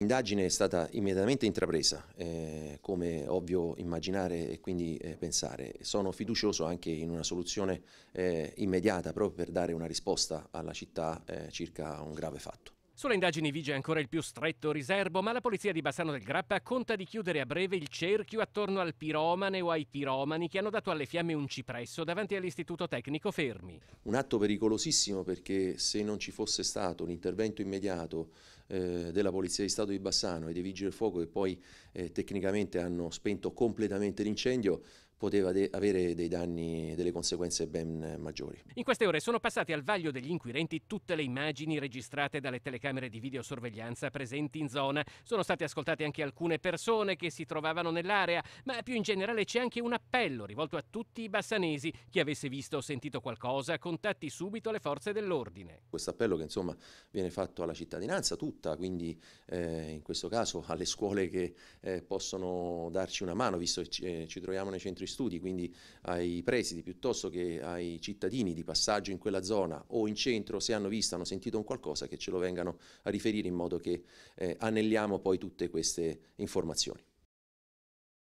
L'indagine è stata immediatamente intrapresa, eh, come ovvio immaginare e quindi eh, pensare. Sono fiducioso anche in una soluzione eh, immediata proprio per dare una risposta alla città eh, circa un grave fatto. Sulle indagini vige ancora il più stretto riservo, ma la polizia di Bassano del Grappa conta di chiudere a breve il cerchio attorno al piromane o ai piromani che hanno dato alle fiamme un cipresso davanti all'Istituto Tecnico Fermi. Un atto pericolosissimo perché se non ci fosse stato un intervento immediato eh, della Polizia di Stato di Bassano e dei Vigili del Fuoco che poi eh, tecnicamente hanno spento completamente l'incendio, poteva de avere dei danni e delle conseguenze ben maggiori. In queste ore sono passate al vaglio degli inquirenti tutte le immagini registrate dalle telecamere di videosorveglianza presenti in zona. Sono state ascoltate anche alcune persone che si trovavano nell'area, ma più in generale c'è anche un appello rivolto a tutti i bassanesi. Chi avesse visto o sentito qualcosa, contatti subito le forze dell'ordine. Questo appello che insomma viene fatto alla cittadinanza tutta, quindi eh, in questo caso alle scuole che eh, possono darci una mano, visto che ci, eh, ci troviamo nei centri studi, quindi ai presidi piuttosto che ai cittadini di passaggio in quella zona o in centro, se hanno visto, hanno sentito un qualcosa, che ce lo vengano a riferire in modo che eh, anelliamo poi tutte queste informazioni.